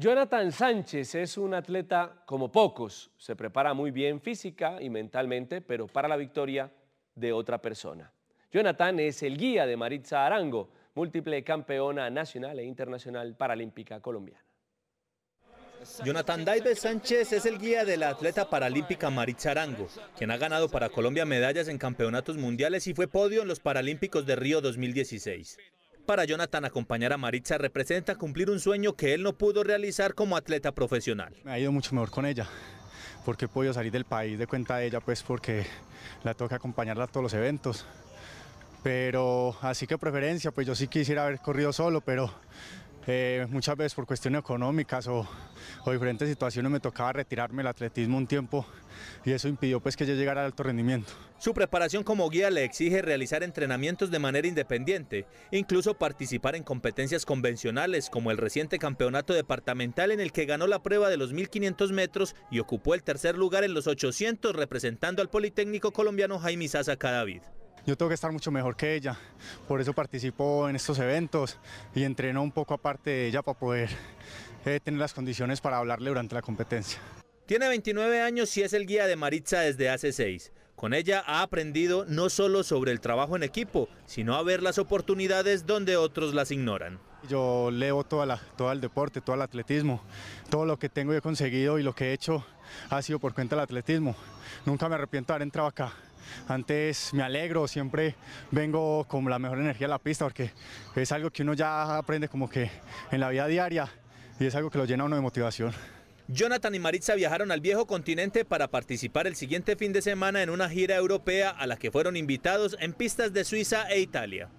Jonathan Sánchez es un atleta como pocos, se prepara muy bien física y mentalmente, pero para la victoria de otra persona. Jonathan es el guía de Maritza Arango, múltiple campeona nacional e internacional paralímpica colombiana. Jonathan Daives Sánchez es el guía de la atleta paralímpica Maritza Arango, quien ha ganado para Colombia medallas en campeonatos mundiales y fue podio en los Paralímpicos de Río 2016. Para Jonathan acompañar a Maritza representa cumplir un sueño que él no pudo realizar como atleta profesional. Me ha ido mucho mejor con ella, porque he podido salir del país de cuenta de ella, pues porque la toca acompañarla a todos los eventos. Pero así que preferencia, pues yo sí quisiera haber corrido solo, pero eh, muchas veces por cuestiones económicas o, diferentes situaciones me tocaba retirarme del atletismo un tiempo y eso impidió pues que yo llegara al alto rendimiento. Su preparación como guía le exige realizar entrenamientos de manera independiente, incluso participar en competencias convencionales como el reciente campeonato departamental en el que ganó la prueba de los 1500 metros y ocupó el tercer lugar en los 800 representando al Politécnico colombiano Jaime Sasa Cadavid yo tengo que estar mucho mejor que ella. Por eso participo en estos eventos y entreno un poco aparte de ella para poder eh, tener las condiciones para hablarle durante la competencia. Tiene 29 años y es el guía de Maritza desde hace 6. Con ella ha aprendido no solo sobre el trabajo en equipo, sino a ver las oportunidades donde otros las ignoran. Yo leo toda la, todo el deporte, todo el atletismo, todo lo que tengo y he conseguido y lo que he hecho ha sido por cuenta del atletismo. Nunca me arrepiento de haber entrado acá. Antes me alegro, siempre vengo con la mejor energía a la pista porque es algo que uno ya aprende como que en la vida diaria y es algo que lo llena uno de motivación. Jonathan y Maritza viajaron al viejo continente para participar el siguiente fin de semana en una gira europea a la que fueron invitados en pistas de Suiza e Italia.